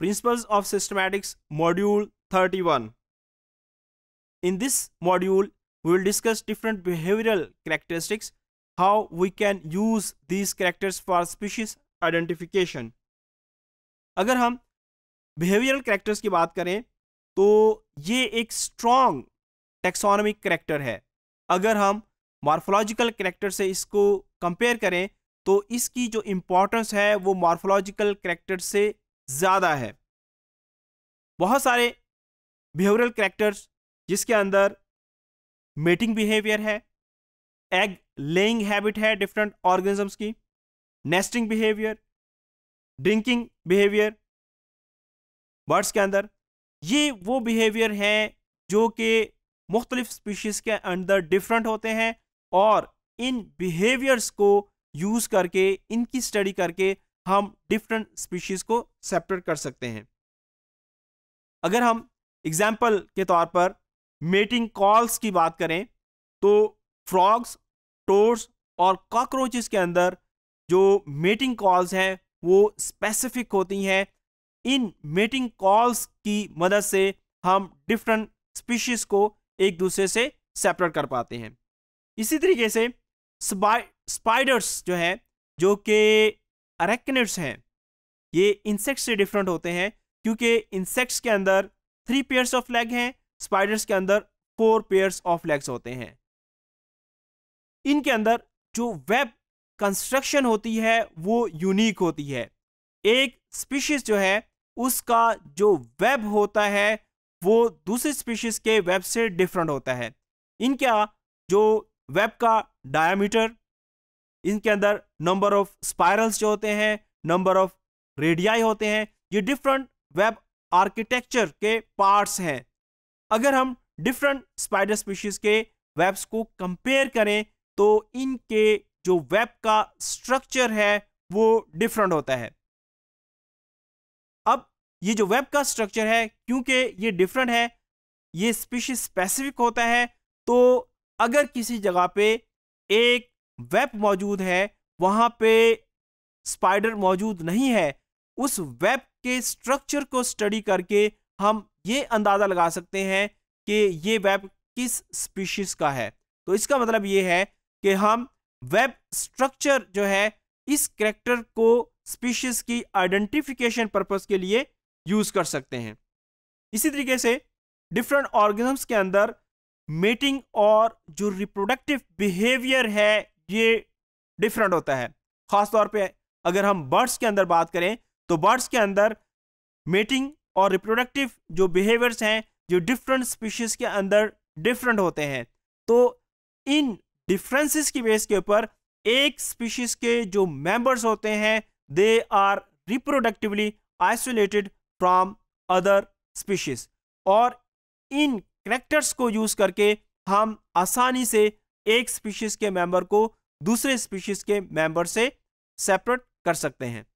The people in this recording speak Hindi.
Principles of Systematics, Module 31. In this module, we will discuss different behavioral characteristics, how we can use these characters for species identification. agar hum behavioral characters ki baat kare to ye ek strong taxonomic character hai agar hum morphological character se isko compare kare तो इसकी जो इम्पोर्टेंस है वो मॉर्फोलॉजिकल करेक्टर से ज़्यादा है बहुत सारे बिहेवियरल करेक्टर्स जिसके अंदर मेटिंग बिहेवियर है एग लेइंग हैबिट है डिफरेंट ऑर्गेनिजम्स की nesting behaviour drinking behaviour birds के अंदर ये वो बिहेवियर हैं जो कि मुख्तलिफ स्पीशीज़ के अंदर डिफरेंट होते हैं और इन बिहेवियर्स को यूज़ करके इनकी स्टडी करके हम डिफरेंट स्पीशीज़ को सेपरेट कर सकते हैं अगर हम एग्जाम्पल के तौर पर मेटिंग कॉल्स की बात करें तो फ्रॉग्स टोर्स और कॉकरोचेस के अंदर जो मेटिंग कॉल्स हैं वो स्पेसिफिक होती हैं इन मेटिंग कॉल्स की मदद से हम डिफरेंट स्पीशीज़ को एक दूसरे से सेपरेट कर पाते हैं इसी तरीके से स्पाइडर्स जो हैं जो कि अरेक्निड्स हैं ये इंसेक्ट्स से डिफरेंट होते हैं क्योंकि इंसेक्ट्स के अंदर थ्री पेयर्स ऑफ लेग हैं स्पाइडर्स के अंदर फोर पेयर्स ऑफ लेग्स होते हैं इनके अंदर जो वेब कंस्ट्रक्शन होती है वो यूनिक होती है एक स्पीशीज जो है उसका जो वेब होता है वो दूसरी स्पीशीज के वेब से डिफरेंट होता है इनका जो वेब का डायमीटर इनके अंदर नंबर ऑफ स्पायरल्स जो होते हैं नंबर ऑफ रेडियाई होते हैं ये डिफरेंट वेब आर्किटेक्चर के पार्ट्स हैं अगर हम डिफरेंट स्पाइडर स्पीशीज के वेब्स को कंपेयर करें तो इनके जो वेब का स्ट्रक्चर है वो डिफरेंट होता है अब ये जो वेब का स्ट्रक्चर है क्योंकि ये डिफरेंट है ये स्पीशीज स्पेसिफिक होता है तो अगर किसी जगह पे एक वेब मौजूद है वहाँ पे स्पाइडर मौजूद नहीं है उस वेब के स्ट्रक्चर को स्टडी करके हम ये अंदाज़ा लगा सकते हैं कि ये वेब किस स्पीशीज़ का है तो इसका मतलब ये है कि हम वेब स्ट्रक्चर जो है इस करेक्टर को स्पीशीज़ की आइडेंटिफिकेशन पर्पज़ के लिए यूज़ कर सकते हैं इसी तरीके से डिफरेंट ऑर्गेनम्स के अंदर मेटिंग और जो रिप्रोडक्टिव बिहेवियर है ये डिफरेंट होता है ख़ासतौर पे अगर हम बर्ड्स के अंदर बात करें तो बर्ड्स के अंदर मेटिंग और रिप्रोडक्टिव जो बिहेवियर्स हैं जो डिफरेंट स्पीशीज़ के अंदर डिफरेंट होते हैं तो इन डिफरेंसेस की बेस के ऊपर एक स्पीशीज़ के जो मेंबर्स होते हैं they are reproductively isolated from other species और इन करेक्टर्स को यूज़ करके हम आसानी से एक स्पीशीज़ के मेंबर को दूसरे स्पीशीज के मेंबर से सेपरेट कर सकते हैं